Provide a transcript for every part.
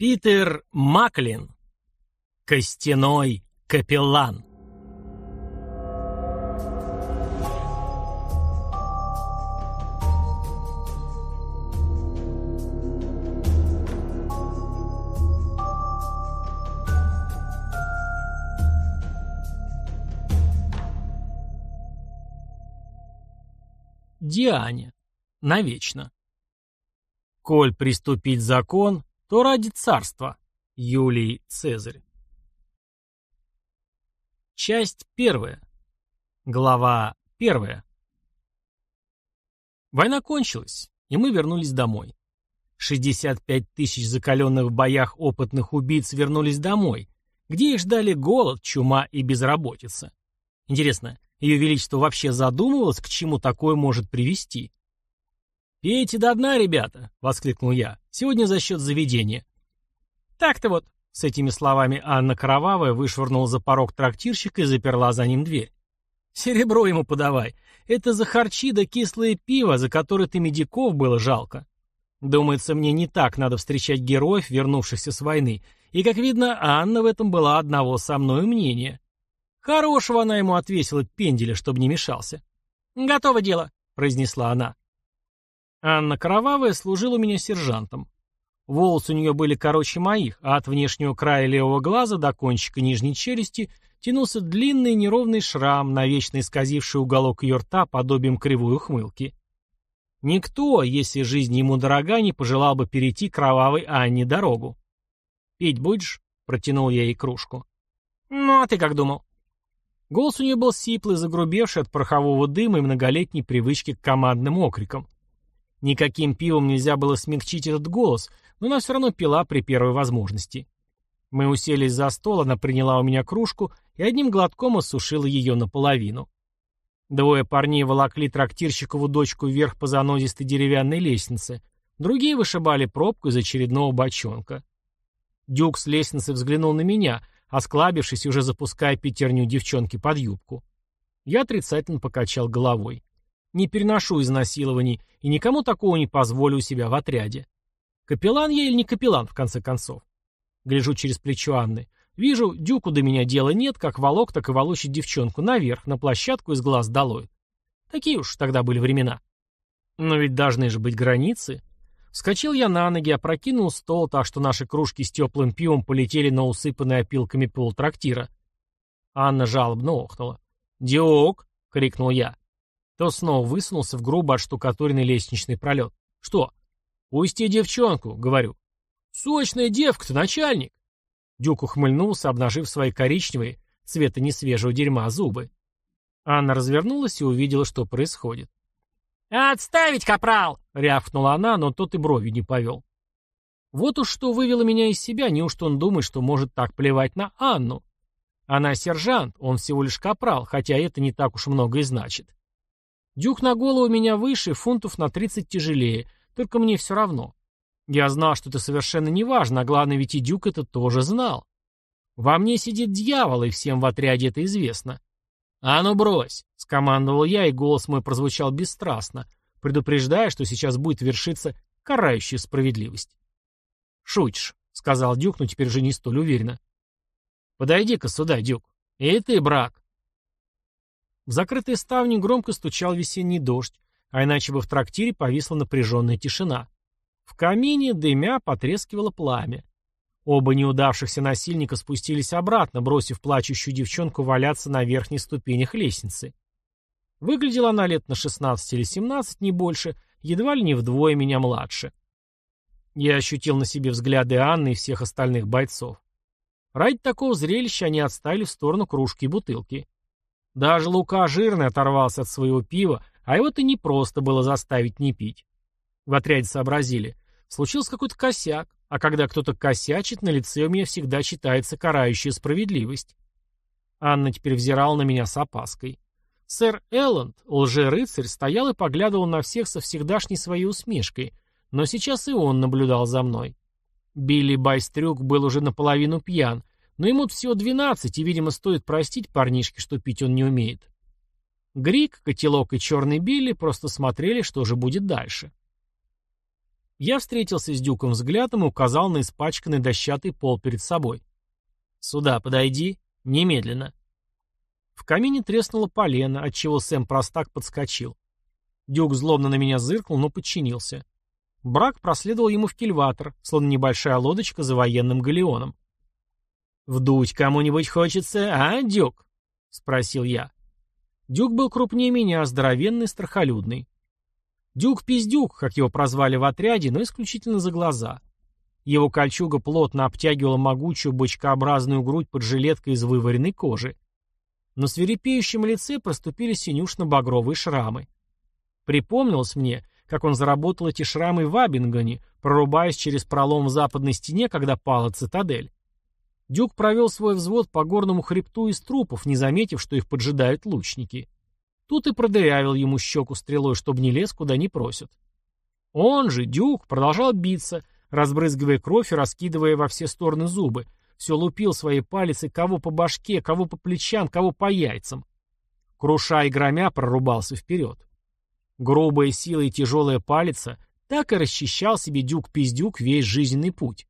Питер Маклин. Костяной капеллан. Диане. Навечно. Коль приступить закон, то ради царства. Юлий Цезарь. Часть первая. Глава первая. Война кончилась, и мы вернулись домой. 65 тысяч закаленных в боях опытных убийц вернулись домой, где их ждали голод, чума и безработица. Интересно, ее величество вообще задумывалось, к чему такое может привести? «Пейте до дна, ребята!» — воскликнул я. «Сегодня за счет заведения». «Так-то вот!» — с этими словами Анна Кровавая вышвырнула за порог трактирщика и заперла за ним дверь. «Серебро ему подавай! Это за харчи да кислое пиво, за которое ты медиков было жалко!» Думается, мне не так надо встречать героев, вернувшихся с войны, и, как видно, Анна в этом была одного со мной мнения. Хорошего она ему отвесила пенделя, чтобы не мешался. «Готово дело», — произнесла она. Анна Кровавая служила у меня сержантом. Волосы у нее были короче моих, а от внешнего края левого глаза до кончика нижней челюсти тянулся длинный неровный шрам, навечно исказивший уголок ее рта подобием кривой ухмылки. Никто, если жизнь ему дорога, не пожелал бы перейти кровавой Анне дорогу. «Пить будешь?» — протянул я ей кружку. «Ну, а ты как думал?» Голос у нее был сиплый, загрубевший от порохового дыма и многолетней привычки к командным окрикам. Никаким пивом нельзя было смягчить этот голос, но она все равно пила при первой возможности. Мы уселись за стол, она приняла у меня кружку и одним глотком осушила ее наполовину. Двое парней волокли трактирщикову дочку вверх по занозистой деревянной лестнице, другие вышибали пробку из очередного бочонка. Дюк с лестницы взглянул на меня, осклабившись, уже запуская пятерню девчонки под юбку. Я отрицательно покачал головой. Не переношу изнасилований и никому такого не позволю у себя в отряде. Капеллан я или не капеллан, в конце концов? Гляжу через плечо Анны. Вижу, дюку до меня дела нет, как волок, так и волочит девчонку наверх, на площадку из глаз долой. Такие уж тогда были времена. Но ведь должны же быть границы. Вскочил я на ноги, опрокинул стол, так что наши кружки с теплым пивом полетели на усыпанный опилками пол трактира. Анна жалобно охнула. Дюк, крикнул я. Тот снова высунулся в грубо отштукатуренный лестничный пролет. «Что?» «Пусти девчонку», — говорю. «Сочная девка-то, начальник!» Дюк ухмыльнулся, обнажив свои коричневые, цвета несвежего дерьма, зубы. Анна развернулась и увидела, что происходит. «Отставить, капрал!» — рявкнула она, но тот и бровью не повел. Вот уж что вывело меня из себя, неужто он думает, что может так плевать на Анну? Она сержант, он всего лишь капрал, хотя это не так уж много и значит. Дюк на голову меня выше, фунтов на 30 тяжелее, только мне все равно. Я знал, что это совершенно не важно, а главное, ведь и Дюк это тоже знал. Во мне сидит дьявол, и всем в отряде это известно. «А ну брось!» — скомандовал я, и голос мой прозвучал бесстрастно, предупреждая, что сейчас будет вершиться карающая справедливость. «Шутишь», — сказал Дюк, но теперь же не столь уверенно. «Подойди-ка сюда, Дюк. И ты, брак», в закрытые ставни громко стучал весенний дождь, а иначе бы в трактире повисла напряженная тишина. В камине, дымя, потрескивало пламя. Оба неудавшихся насильника спустились обратно, бросив плачущую девчонку валяться на верхних ступенях лестницы. Выглядела она лет на 16 или 17, не больше, едва ли не вдвое меня младше. Я ощутил на себе взгляды Анны и всех остальных бойцов. Ради такого зрелища они отставили в сторону кружки и бутылки. Даже Лука жирный оторвался от своего пива, а его-то не просто было заставить не пить. В отряде сообразили. Случился какой-то косяк, а когда кто-то косячит, на лице у меня всегда читается карающая справедливость. Анна теперь взирала на меня с опаской. Сэр Элланд, лже-рыцарь, стоял и поглядывал на всех со всегдашней своей усмешкой, но сейчас и он наблюдал за мной. Билли Байстрюк был уже наполовину пьян, но ему всего 12, и, видимо, стоит простить парнишке, что пить он не умеет. Грик, Котелок и Черный Билли просто смотрели, что же будет дальше. Я встретился с Дюком взглядом и указал на испачканный дощатый пол перед собой. «Сюда подойди. Немедленно». В камине треснуло полено, отчего Сэм Простак подскочил. Дюк злобно на меня зыркнул, но подчинился. Брак проследовал ему в кильватор, словно небольшая лодочка за военным галеоном. «Вдуть кому-нибудь хочется, а, Дюк?» — спросил я. Дюк был крупнее меня, здоровенный, страхолюдный. Дюк-пиздюк, как его прозвали в отряде, но исключительно за глаза. Его кольчуга плотно обтягивала могучую бочкообразную грудь под жилеткой из вываренной кожи. На свирепеющем лице проступили синюшно-багровые шрамы. Припомнилось мне, как он заработал эти шрамы в Абингоне, прорубаясь через пролом в западной стене, когда пала цитадель. Дюк провел свой взвод по горному хребту из трупов, не заметив, что их поджидают лучники. Тут и продырявил ему щеку стрелой, чтобы не лез, куда не просят. Он же, Дюк, продолжал биться, разбрызгивая кровь и раскидывая во все стороны зубы. Все лупил свои палицей кого по башке, кого по плечам, кого по яйцам. Круша и громя прорубался вперед. Грубая сила и тяжелая палица так и расчищал себе Дюк-пиздюк весь жизненный путь.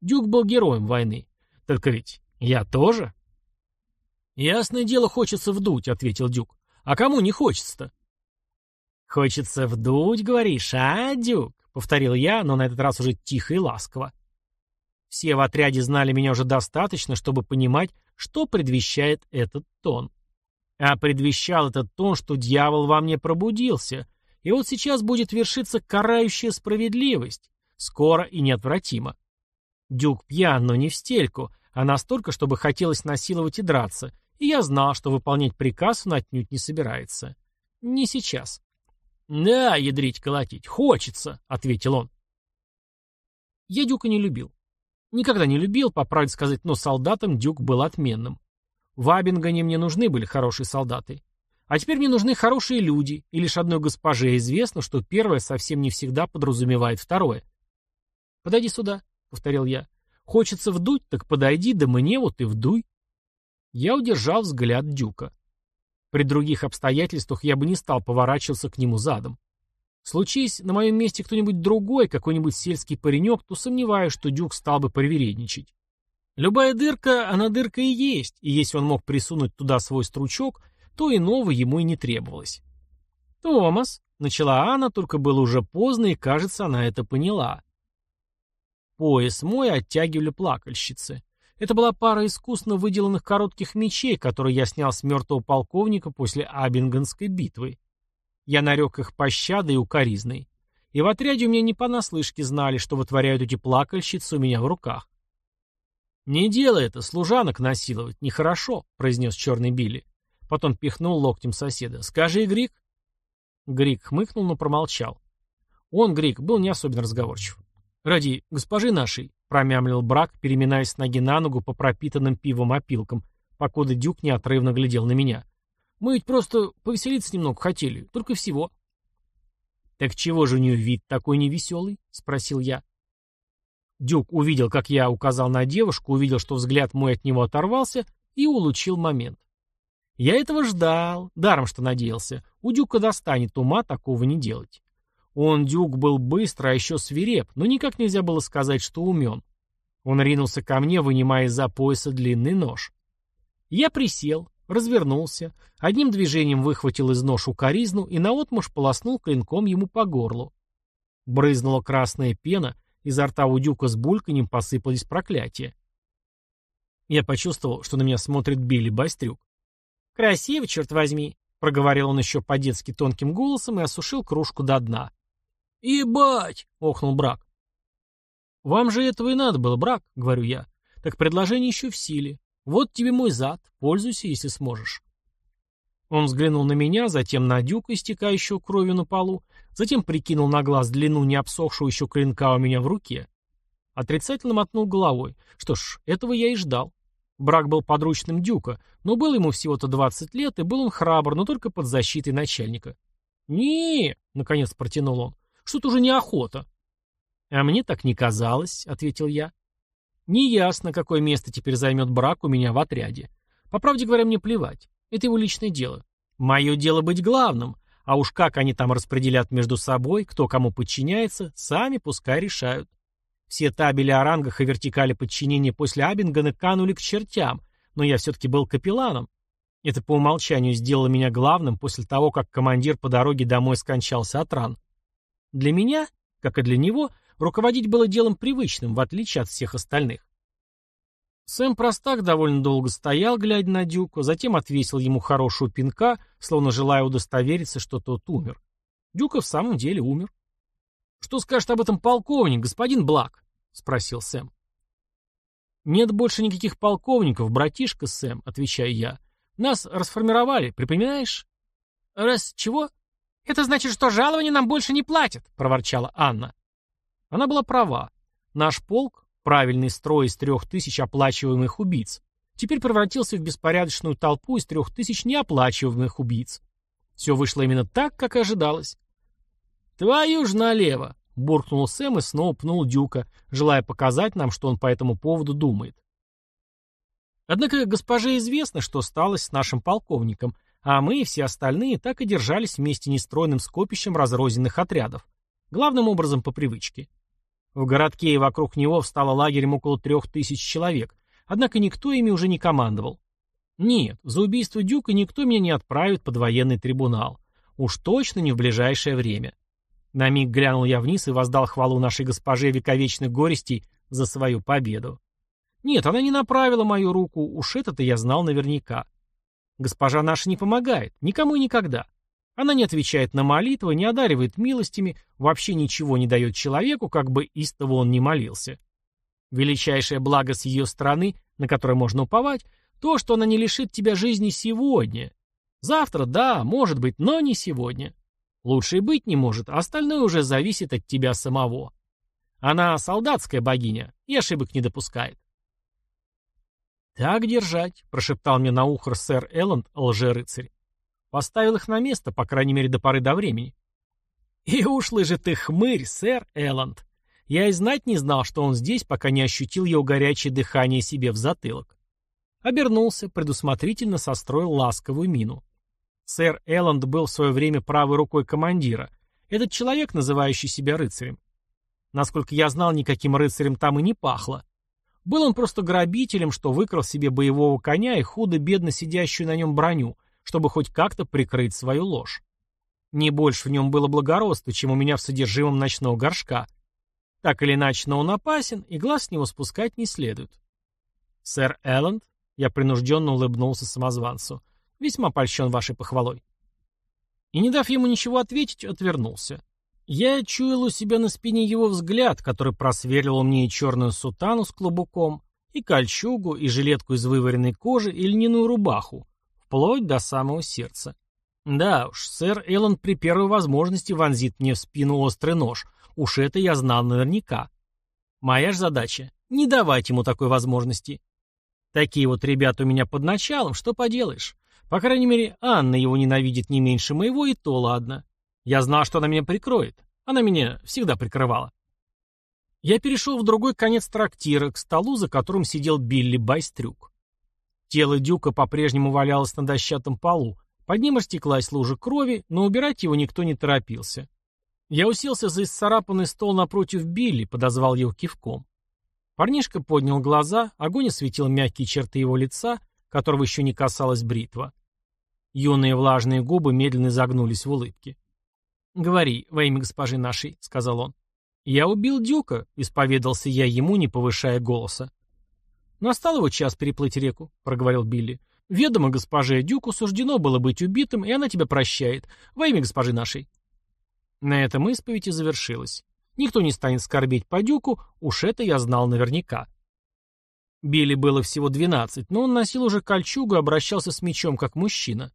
Дюк был героем войны. Только ведь я тоже?» «Ясное дело, хочется вдуть», — ответил Дюк. «А кому не хочется-то?» «Хочется вдуть, говоришь, а, Дюк?» — повторил я, но на этот раз уже тихо и ласково. Все в отряде знали меня уже достаточно, чтобы понимать, что предвещает этот тон. А предвещал этот тон, что дьявол во мне пробудился, и вот сейчас будет вершиться карающая справедливость, скоро и неотвратимо. Дюк пьян, но не в стельку, а настолько, чтобы хотелось насиловать и драться, и я знал, что выполнять приказ он отнюдь не собирается. Не сейчас. «Да, ядрить колотить, хочется», — ответил он. Я Дюка не любил. Никогда не любил, по правде сказать, но солдатом Дюк был отменным. В Абингане мне нужны были хорошие солдаты. А теперь мне нужны хорошие люди, и лишь одной госпоже известно, что первое совсем не всегда подразумевает второе. «Подойди сюда», повторил я. «Хочется вдуть, так подойди, да мне вот и вдуй». Я удержал взгляд Дюка. При других обстоятельствах я бы не стал поворачиваться к нему задом. Случись на моем месте кто-нибудь другой, какой-нибудь сельский паренек, то сомневаюсь, что Дюк стал бы привередничать. Любая дырка, она дырка и есть, и если он мог присунуть туда свой стручок, то и иного ему и не требовалось. «Томас», — начала Анна, только было уже поздно, и, кажется, она это поняла. Пояс мой оттягивали плакальщицы. Это была пара искусно выделанных коротких мечей, которые я снял с мертвого полковника после Абингонской битвы. Я нарек их пощадой и укоризной. И в отряде у меня не понаслышке знали, что вытворяют эти плакальщицы у меня в руках. «Не делай это, служанок насиловать, нехорошо», — произнес черный Билли. Потом пихнул локтем соседа. «Скажи, Грик». Грик хмыкнул, но промолчал. Он, Грик, был не особенно разговорчив. «Ради госпожи нашей», — промямлил брак, переминаясь с ноги на ногу по пропитанным пивом опилкам, покуда Дюк неотрывно глядел на меня. «Мы ведь просто повеселиться немного хотели, только всего». «Так чего же у нее вид такой невеселый?» — спросил я. Дюк увидел, как я указал на девушку, увидел, что взгляд мой от него оторвался, и улучил момент. Я этого ждал, даром что надеялся. У Дюка достанет ума такого не делать. Он, Дюк, был быстро, а еще свиреп, но никак нельзя было сказать, что умен. Он ринулся ко мне, вынимая из-за пояса длинный нож. Я присел, развернулся, одним движением выхватил из нож укоризну и наотмашь полоснул клинком ему по горлу. Брызнула красная пена, изо рта у Дюка с бульканем посыпались проклятия. Я почувствовал, что на меня смотрит Билли Бастрюк. «Красиво, черт возьми!» — проговорил он еще по-детски тонким голосом и осушил кружку до дна. «Ебать!» — охнул Брак. «Вам же этого и надо было, Брак», — говорю я. «Так предложение еще в силе. Вот тебе мой зад. Пользуйся, если сможешь». Он взглянул на меня, затем на дюка, истекающего кровью на полу, затем прикинул на глаз длину не обсохшего еще клинка у меня в руке. Отрицательно мотнул головой. Что ж, этого я и ждал. Брак был подручным дюка, но был ему всего-то 20 лет, и был он храбр, но только под защитой начальника. не наконец протянул он. Что-то уже неохота. А мне так не казалось, ответил я. Неясно, какое место теперь займет брак у меня в отряде. По правде говоря, мне плевать. Это его личное дело. Мое дело быть главным. А уж как они там распределят между собой, кто кому подчиняется, сами пускай решают. Все табели о рангах и вертикали подчинения после Абингана канули к чертям, но я все-таки был капелланом. Это по умолчанию сделало меня главным после того, как командир по дороге домой скончался от ран. Для меня, как и для него, руководить было делом привычным, в отличие от всех остальных. Сэм Простак довольно долго стоял, глядя на Дюка, затем отвесил ему хорошую пинка, словно желая удостовериться, что тот умер. Дюка в самом деле умер. «Что скажет об этом полковник, господин Блак?» — спросил Сэм. «Нет больше никаких полковников, братишка Сэм», — отвечаю я. «Нас расформировали, припоминаешь?» «Раз чего?» «Это значит, что жалование нам больше не платят», — проворчала Анна. Она была права. Наш полк, правильный строй из трех тысяч оплачиваемых убийц, теперь превратился в беспорядочную толпу из трех тысяч неоплачиваемых убийц. Все вышло именно так, как и ожидалось. «Твою ж налево!» — буркнул Сэм и снова пнул Дюка, желая показать нам, что он по этому поводу думает. Однако госпоже известно, что стало с нашим полковником, а мы и все остальные так и держались вместе нестройным скопищем разрозненных отрядов. Главным образом по привычке. В городке и вокруг него встало лагерем около трех тысяч человек, однако никто ими уже не командовал. Нет, за убийство Дюка никто меня не отправит под военный трибунал. Уж точно не в ближайшее время. На миг глянул я вниз и воздал хвалу нашей госпоже вековечных горестей за свою победу. Нет, она не направила мою руку, уж это-то я знал наверняка. Госпожа наша не помогает, никому и никогда. Она не отвечает на молитвы, не одаривает милостями, вообще ничего не дает человеку, как бы истово он ни молился. Величайшее благо с ее стороны, на которое можно уповать, то, что она не лишит тебя жизни сегодня. Завтра, да, может быть, но не сегодня. Лучше и быть не может, а остальное уже зависит от тебя самого. Она солдатская богиня и ошибок не допускает. «Так держать», — прошептал мне на ухо сэр Элланд, лжерыцарь. «Поставил их на место, по крайней мере, до поры до времени». «И ушлый же ты хмырь, сэр Элланд! Я и знать не знал, что он здесь, пока не ощутил его горячее дыхание себе в затылок». Обернулся, предусмотрительно состроил ласковую мину. Сэр Элланд был в свое время правой рукой командира. Этот человек, называющий себя рыцарем. Насколько я знал, никаким рыцарем там и не пахло. Был он просто грабителем, что выкрал себе боевого коня и худо-бедно сидящую на нем броню, чтобы хоть как-то прикрыть свою ложь. Не больше в нем было благородства, чем у меня в содержимом ночного горшка. Так или иначе, но он опасен, и глаз с него спускать не следует. «Сэр Элленд», — я принужденно улыбнулся самозванцу, — «весьма польщен вашей похвалой». И, не дав ему ничего ответить, отвернулся. Я чуял у себя на спине его взгляд, который просверлил мне и черную сутану с клобуком, и кольчугу, и жилетку из вываренной кожи, и льняную рубаху, вплоть до самого сердца. Да уж, сэр Эллен при первой возможности вонзит мне в спину острый нож, уж это я знал наверняка. Моя же задача — не давать ему такой возможности. Такие вот ребята у меня под началом, что поделаешь. По крайней мере, Анна его ненавидит не меньше моего, и то ладно. Я знал, что она меня прикроет. Она меня всегда прикрывала. Я перешел в другой конец трактира, к столу, за которым сидел Билли Байстрюк. Тело Дюка по-прежнему валялось на дощатом полу, под ним растеклась лужа крови, но убирать его никто не торопился. Я уселся за исцарапанный стол напротив Билли, подозвал его кивком. Парнишка поднял глаза, огонь осветил мягкие черты его лица, которого еще не касалась бритва. Юные влажные губы медленно загнулись в улыбке. «Говори, во имя госпожи нашей», — сказал он. «Я убил дюка», — исповедался я ему, не повышая голоса. «Настал его час переплыть реку», — проговорил Билли. «Ведомо госпоже дюку суждено было быть убитым, и она тебя прощает, во имя госпожи нашей». На этом исповедь и завершилась. Никто не станет скорбеть по дюку, уж это я знал наверняка. Билли было всего двенадцать, но он носил уже кольчугу и обращался с мечом как мужчина.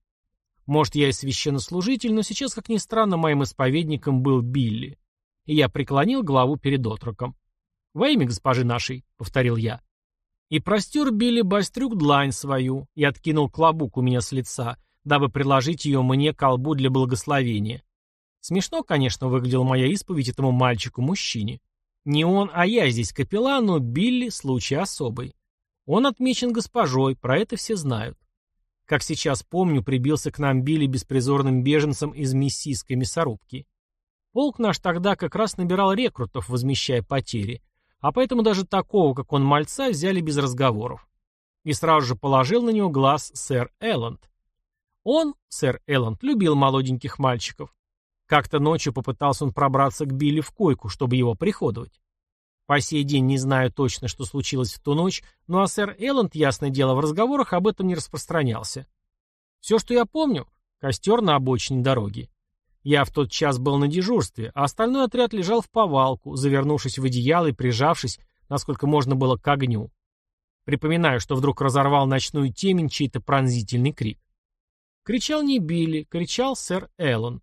Может, я и священнослужитель, но сейчас, как ни странно, моим исповедником был Билли. И я преклонил голову перед отроком. «Во имя госпожи нашей», — повторил я. И простер Билли Бастрюк длань свою и откинул клобук у меня с лица, дабы предложить ее мне колбу для благословения. Смешно, конечно, выглядела моя исповедь этому мальчику-мужчине. Не он, а я здесь капеллан, но Билли — случай особый. Он отмечен госпожой, про это все знают. Как сейчас помню, прибился к нам Билли беспризорным беженцем из мессийской мясорубки. Полк наш тогда как раз набирал рекрутов, возмещая потери, а поэтому даже такого, как он мальца, взяли без разговоров. И сразу же положил на него глаз сэр Элланд. Он, сэр Элланд, любил молоденьких мальчиков. Как-то ночью попытался он пробраться к Билли в койку, чтобы его приходовать. По сей день не знаю точно, что случилось в ту ночь, но а сэр Элланд, ясное дело, в разговорах об этом не распространялся. Все, что я помню, костер на обочине дороги. Я в тот час был на дежурстве, а остальной отряд лежал в повалку, завернувшись в одеяло и прижавшись, насколько можно было, к огню. Припоминаю, что вдруг разорвал ночную темень чей-то пронзительный крик. Кричал не Билли, кричал сэр Элланд.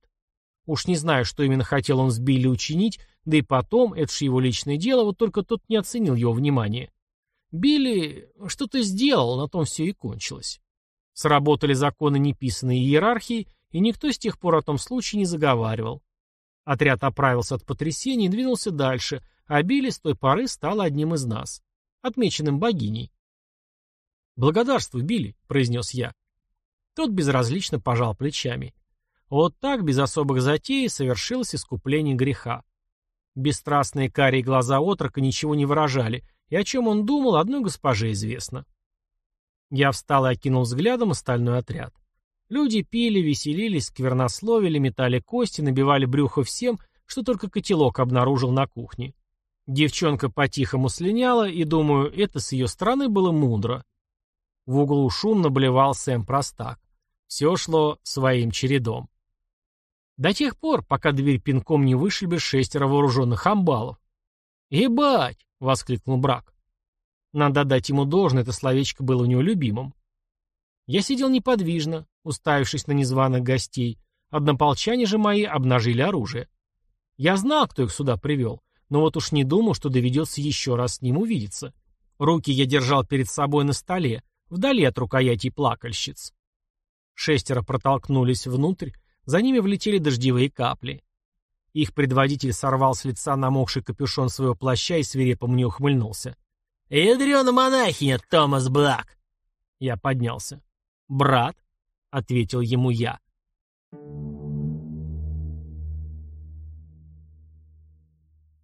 Уж не знаю, что именно хотел он с Билли учинить, да и потом, это же его личное дело, вот только тот не оценил его внимания. Билли что-то сделал, на том все и кончилось. Сработали законы неписанной иерархии, и никто с тех пор о том случае не заговаривал. Отряд оправился от потрясений и двинулся дальше, а Билли с той поры стал одним из нас, отмеченным богиней. «Благодарствуй, Билли», — произнес я. Тот безразлично пожал плечами. Вот так, без особых затей, совершилось искупление греха. Бесстрастные карие глаза отрока ничего не выражали, и о чем он думал, одной госпоже известно. Я встал и окинул взглядом остальной отряд. Люди пили, веселились, сквернословили, метали кости, набивали брюхо всем, что только котелок обнаружил на кухне. Девчонка по-тихому слиняла, и, думаю, это с ее стороны было мудро. В углу шумно блевал Сэм Простак. Все шло своим чередом. До тех пор, пока дверь пинком не вышибет шестеро вооруженных амбалов. «Ебать!» — воскликнул Брак. Надо дать ему должное, это словечко было у него любимым. Я сидел неподвижно, уставившись на незваных гостей. Однополчане же мои обнажили оружие. Я знал, кто их сюда привел, но вот уж не думал, что доведется еще раз с ним увидеться. Руки я держал перед собой на столе, вдали от рукояти плакальщиц. Шестеро протолкнулись внутрь, за ними влетели дождевые капли. Их предводитель сорвал с лица намокший капюшон своего плаща и свирепо мне ухмыльнулся. «Ядрена монахиня, Томас Блак!» Я поднялся. «Брат», — ответил ему я.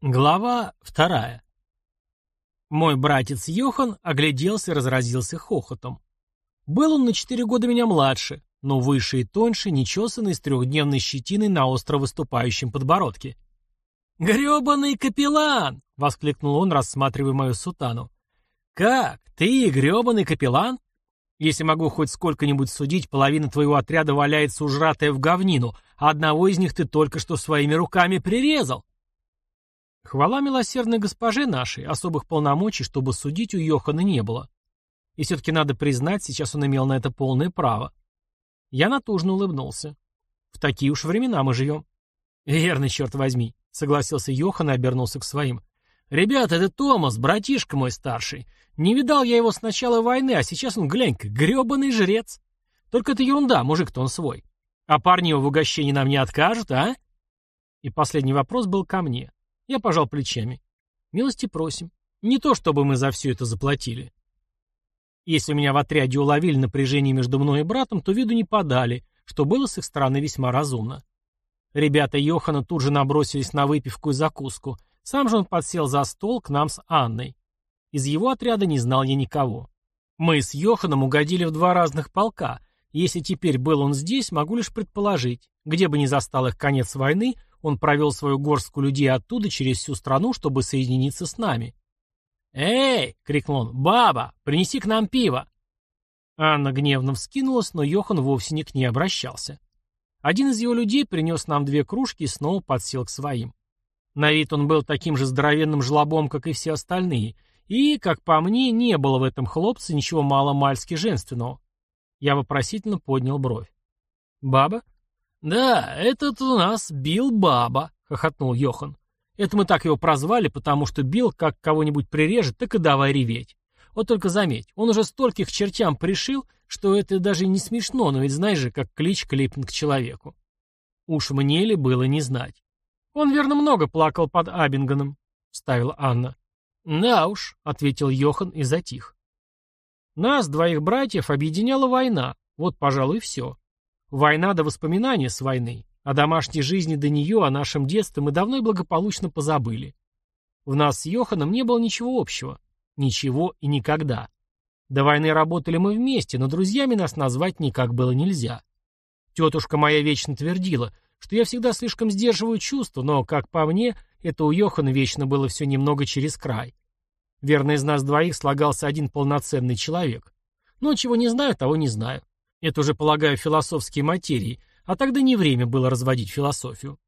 Глава вторая. Мой братец Йохан огляделся и разразился хохотом. Был он на четыре года меня младше но выше и тоньше, нечесанный с трехдневной щетиной на остро выступающем подбородке. «Гребаный капеллан!» — воскликнул он, рассматривая мою сутану. «Как? Ты гребаный капеллан? Если могу хоть сколько-нибудь судить, половина твоего отряда валяется ужратая в говнину, а одного из них ты только что своими руками прирезал». Хвала милосердной госпоже нашей, особых полномочий, чтобы судить у Йохана не было. И все-таки надо признать, сейчас он имел на это полное право. Я натужно улыбнулся. «В такие уж времена мы живем». «Верно, черт возьми», — согласился Йохан и обернулся к своим. «Ребята, это Томас, братишка мой старший. Не видал я его с начала войны, а сейчас он, глянь-ка, гребаный жрец. Только это ерунда, мужик-то он свой. А парни его в угощении нам не откажут, а?» И последний вопрос был ко мне. Я пожал плечами. «Милости просим. Не то, чтобы мы за все это заплатили». Если у меня в отряде уловили напряжение между мной и братом, то виду не подали, что было с их стороны весьма разумно. Ребята Йохана тут же набросились на выпивку и закуску. Сам же он подсел за стол к нам с Анной. Из его отряда не знал я никого. Мы с Йоханом угодили в два разных полка. Если теперь был он здесь, могу лишь предположить, где бы ни застал их конец войны, он провел свою горстку людей оттуда через всю страну, чтобы соединиться с нами. «Эй!» — крикнул он. «Баба, принеси к нам пиво!» Анна гневно вскинулась, но Йохан вовсе не к ней обращался. Один из его людей принес нам две кружки и снова подсел к своим. На вид он был таким же здоровенным жлобом, как и все остальные, и, как по мне, не было в этом хлопце ничего мало-мальски женственного. Я вопросительно поднял бровь. «Баба?» «Да, этот у нас бил баба», — хохотнул Йохан. Это мы так его прозвали, потому что бил, как кого-нибудь прирежет, так и давай реветь. Вот только заметь, он уже стольких чертям пришил, что это даже не смешно, но ведь знаешь же, как клич клипнет к человеку. Уж мне ли было не знать. Он, верно, много плакал под Абинганом. вставила Анна. Да уж, — ответил Йохан и затих. Нас, двоих братьев, объединяла война. Вот, пожалуй, все. Война до воспоминания с войны. О домашней жизни до нее, о нашем детстве мы давно и благополучно позабыли. В нас с Йоханом не было ничего общего. Ничего и никогда. До войны работали мы вместе, но друзьями нас назвать никак было нельзя. Тетушка моя вечно твердила, что я всегда слишком сдерживаю чувства, но, как по мне, это у Йохана вечно было все немного через край. Верно, из нас двоих слагался один полноценный человек. Но чего не знаю, того не знаю. Это уже, полагаю, философские материи – а тогда не время было разводить философию.